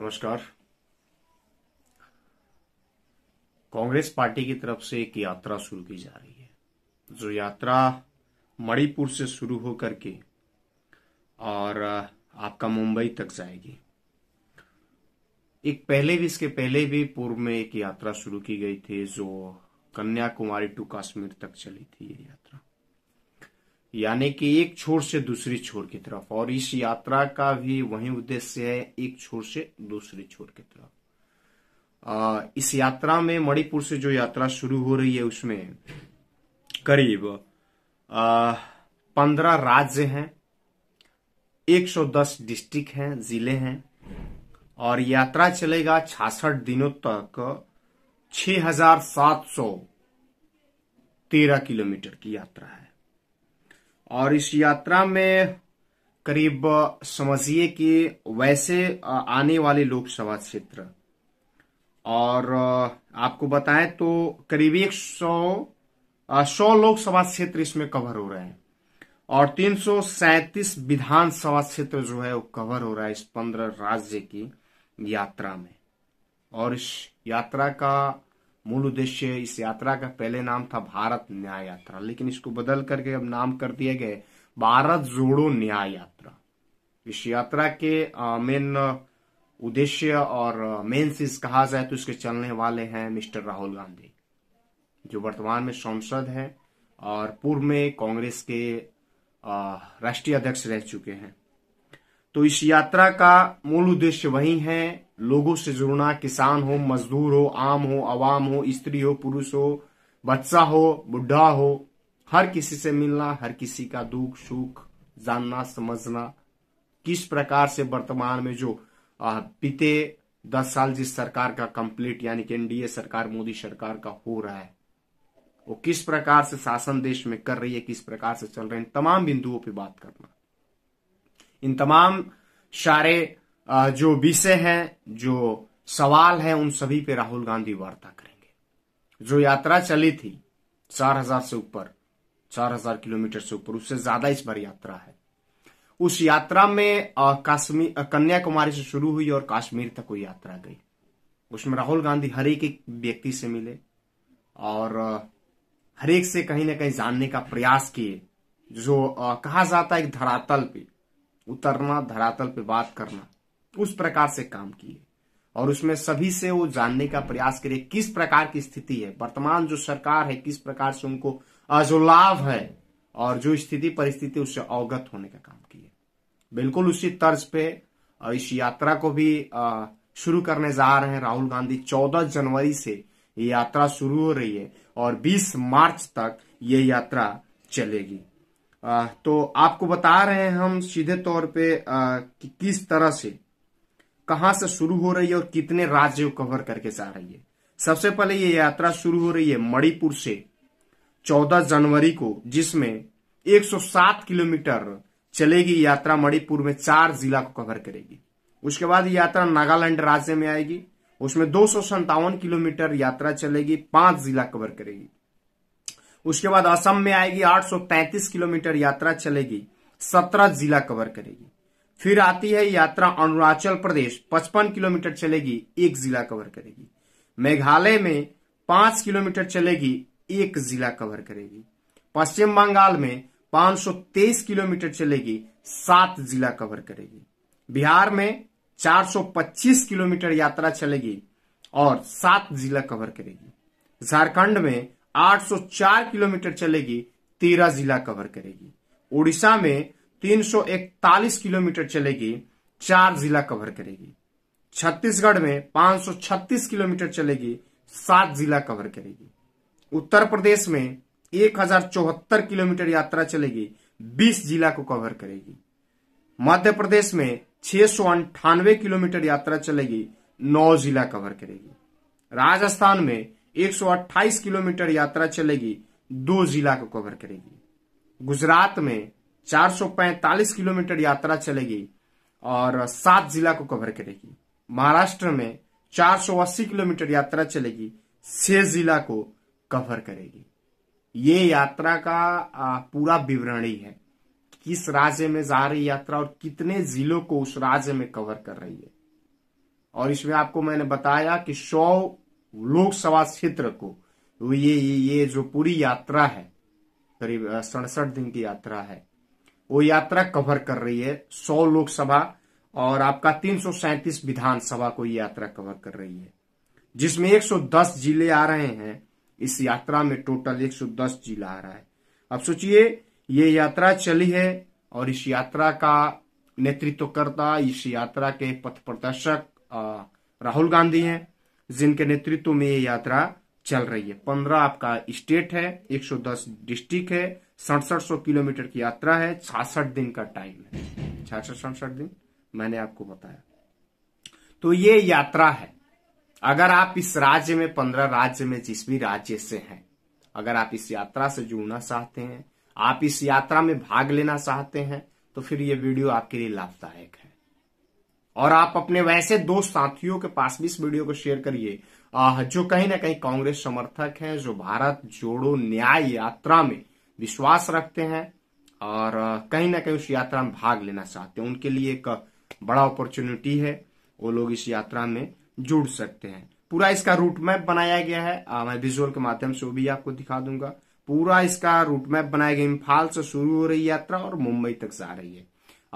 नमस्कार कांग्रेस पार्टी की तरफ से एक यात्रा शुरू की जा रही है जो यात्रा मणिपुर से शुरू हो करके और आपका मुंबई तक जाएगी एक पहले भी इसके पहले भी पूर्व में एक यात्रा शुरू की गई थी जो कन्याकुमारी टू कश्मीर तक चली थी ये यात्रा यानी कि एक छोर से दूसरी छोर की तरफ और इस यात्रा का भी वही उद्देश्य है एक छोर से दूसरी छोर की तरफ इस यात्रा में मणिपुर से जो यात्रा शुरू हो रही है उसमें करीब पंद्रह राज्य हैं 110 डिस्ट्रिक्ट हैं जिले हैं और यात्रा चलेगा छाछठ दिनों तक 6713 किलोमीटर की यात्रा है और इस यात्रा में करीब समझिए कि वैसे आने वाले लोकसभा क्षेत्र और आपको बताएं तो करीब एक सौ सौ लोकसभा क्षेत्र इसमें कवर हो रहे हैं और तीन सौ सैतीस विधानसभा क्षेत्र जो है वो कवर हो रहा है इस पंद्रह राज्य की यात्रा में और इस यात्रा का मूल उद्देश्य इस यात्रा का पहले नाम था भारत न्याय यात्रा लेकिन इसको बदल करके अब नाम कर दिए गए भारत जोड़ो न्याय यात्रा इस यात्रा के मेन उद्देश्य और मेन चीज कहा जाए तो इसके चलने वाले हैं मिस्टर राहुल गांधी जो वर्तमान में सांसद है और पूर्व में कांग्रेस के राष्ट्रीय अध्यक्ष रह चुके हैं तो इस यात्रा का मूल उद्देश्य वही है लोगों से जुड़ना किसान हो मजदूर हो आम हो आवाम हो स्त्री हो पुरुष हो बच्चा हो बुढ़ा हो हर किसी से मिलना हर किसी का दुख सुख जानना समझना किस प्रकार से वर्तमान में जो बीते दस साल जिस सरकार का कंप्लीट यानी कि एनडीए सरकार मोदी सरकार का हो रहा है वो किस प्रकार से शासन देश में कर रही है किस प्रकार से चल रहे हैं तमाम बिंदुओं पर बात करना इन तमाम सारे जो विषय हैं जो सवाल हैं उन सभी पे राहुल गांधी वार्ता करेंगे जो यात्रा चली थी चार हजार से ऊपर चार हजार किलोमीटर से ऊपर उससे ज्यादा इस बार यात्रा है उस यात्रा में काश्मीर कन्याकुमारी से शुरू हुई और कश्मीर तक वो यात्रा गई उसमें राहुल गांधी हर एक व्यक्ति से मिले और हर एक से कहीं ना कहीं जानने का प्रयास किए जो कहा जाता है एक धरातल पे उतरना धरातल पे बात करना उस प्रकार से काम किए और उसमें सभी से वो जानने का प्रयास करे किस प्रकार की स्थिति है वर्तमान जो सरकार है किस प्रकार से उनको जो लाभ है और जो स्थिति परिस्थिति उससे अवगत होने का काम किए बिल्कुल उसी तर्ज पे इस यात्रा को भी शुरू करने जा रहे हैं राहुल गांधी चौदह जनवरी से ये यात्रा शुरू हो रही है और बीस मार्च तक ये यात्रा चलेगी तो आपको बता रहे हैं हम सीधे तौर पे कि किस तरह से कहां से शुरू हो रही है और कितने राज्य को कवर करके जा रही है सबसे पहले ये यात्रा शुरू हो रही है मणिपुर से 14 जनवरी को जिसमें 107 किलोमीटर चलेगी यात्रा मणिपुर में चार जिला को कवर करेगी उसके बाद यात्रा नागालैंड राज्य में आएगी उसमें दो किलोमीटर यात्रा चलेगी पांच जिला कवर करेगी उसके बाद असम में आएगी 835 किलोमीटर यात्रा चलेगी 17 जिला कवर करेगी फिर आती है यात्रा अरुणाचल प्रदेश 55 किलोमीटर चलेगी एक जिला कवर करेगी मेघालय में पांच किलोमीटर चलेगी एक जिला कवर करेगी पश्चिम बंगाल में 523 किलोमीटर चलेगी सात जिला कवर करेगी बिहार में 425 किलोमीटर यात्रा चलेगी और सात जिला कवर करेगी झारखंड में 804 किलोमीटर चलेगी तेरह जिला कवर करेगी उड़ीसा में 341 किलोमीटर चलेगी चार जिला कवर करेगी छत्तीसगढ़ में 536 किलोमीटर चलेगी सात जिला कवर करेगी उत्तर प्रदेश में एक किलोमीटर यात्रा चलेगी 20 जिला को कवर करेगी मध्य प्रदेश में छह किलोमीटर यात्रा चलेगी 9 जिला कवर करेगी राजस्थान में 128 किलोमीटर यात्रा चलेगी दो जिला को कवर करेगी गुजरात में 445 किलोमीटर यात्रा चलेगी और सात जिला को कवर करेगी महाराष्ट्र में 480 किलोमीटर यात्रा चलेगी छह जिला को कवर करेगी ये यात्रा का पूरा विवरण ही है किस राज्य में जा रही यात्रा और कितने जिलों को उस राज्य में कवर कर रही है और इसमें आपको मैंने बताया कि सौ लोकसभा क्षेत्र को तो ये ये जो पूरी यात्रा है करीब सड़सठ दिन की यात्रा है वो यात्रा कवर कर रही है सौ लोकसभा और आपका तीन विधानसभा को यात्रा कवर कर रही है जिसमें 110 जिले आ रहे हैं इस यात्रा में टोटल 110 जिला आ रहा है अब सोचिए ये यात्रा चली है और इस यात्रा का नेतृत्वकर्ता इस यात्रा के पथ प्रदर्शक राहुल गांधी हैं जिनके नेतृत्व में ये यात्रा चल रही है पंद्रह आपका स्टेट है एक सौ दस डिस्ट्रिक्ट है सड़सठ सौ किलोमीटर की यात्रा है छियासठ दिन का टाइम है छाछठ सड़सठ दिन मैंने आपको बताया तो ये यात्रा है अगर आप इस राज्य में पंद्रह राज्य में जिस भी राज्य से हैं अगर आप इस यात्रा से जुड़ना चाहते हैं आप इस यात्रा में भाग लेना चाहते हैं तो फिर ये वीडियो आपके लिए लाभदायक है और आप अपने वैसे दो साथियों के पास भी इस वीडियो को शेयर करिए जो कहीं ना कहीं कांग्रेस समर्थक हैं जो भारत जोड़ो न्याय यात्रा में विश्वास रखते हैं और कहीं ना कहीं उस यात्रा में भाग लेना चाहते हैं उनके लिए एक बड़ा अपॉर्चुनिटी है वो लोग इस यात्रा में जुड़ सकते हैं पूरा इसका रूट मैप बनाया गया है आ, मैं विजुअल के माध्यम से वो भी आपको दिखा दूंगा पूरा इसका रूट मैप बनाया गया इम्फाल से शुरू हो रही यात्रा और मुंबई तक जा रही है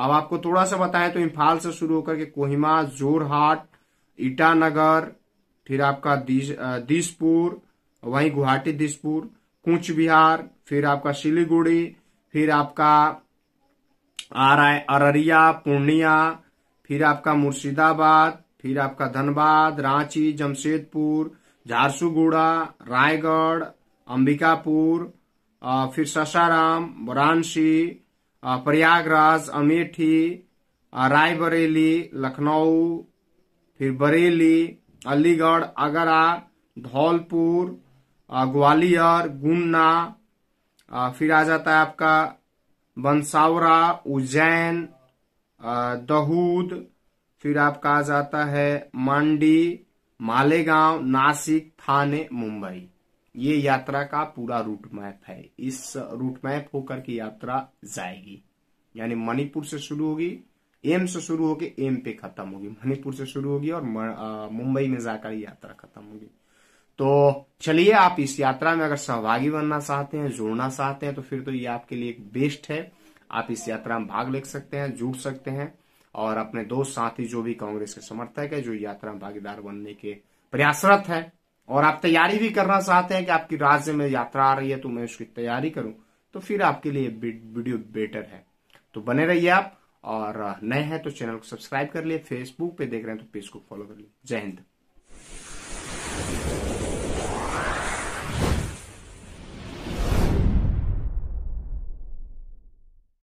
अब आपको थोड़ा सा बताएं तो इम्फाल से शुरू होकर के कोहिमा जोरहाट ईटानगर फिर आपका दिसपुर वहीं गुवाहाटी दिसपुर कूच बिहार फिर आपका सिलीगुड़ी फिर आपका अररिया पूर्णिया फिर आपका मुर्शिदाबाद फिर आपका धनबाद रांची जमशेदपुर झारसुगुड़ा रायगढ़ अंबिकापुर फिर सासाराम वाराणसी प्रयागराज अमेठी रायबरेली लखनऊ फिर बरेली अलीगढ़ आगरा धौलपुर ग्वालियर गुन्ना फिर आ जाता है आपका बंसावरा उज्जैन दहूद फिर आपका आ जाता है मांडी मालेगांव नासिक थाने मुंबई ये यात्रा का पूरा रूट मैप है इस रूट मैप होकर की यात्रा जाएगी यानी मणिपुर से शुरू होगी एम से शुरू होगी एम पे खत्म होगी मणिपुर से शुरू होगी और मुंबई में जाकर यात्रा खत्म होगी तो चलिए आप इस यात्रा में अगर सहभागी बनना चाहते हैं जुड़ना चाहते हैं तो फिर तो ये आपके लिए एक बेस्ट है आप इस यात्रा में भाग ले सकते हैं जुड़ सकते हैं और अपने दोस्त साथी जो भी कांग्रेस के समर्थक है जो यात्रा में भागीदार बनने के प्रयासरत है और आप तैयारी भी करना चाहते हैं कि आपकी राज्य में यात्रा आ रही है तो मैं उसकी तैयारी करूं तो फिर आपके लिए वीडियो बेटर है तो बने रहिए आप और नए हैं तो चैनल को सब्सक्राइब कर लिए फेसबुक पे देख रहे हैं तो पेज को फॉलो कर लिए जय हिंद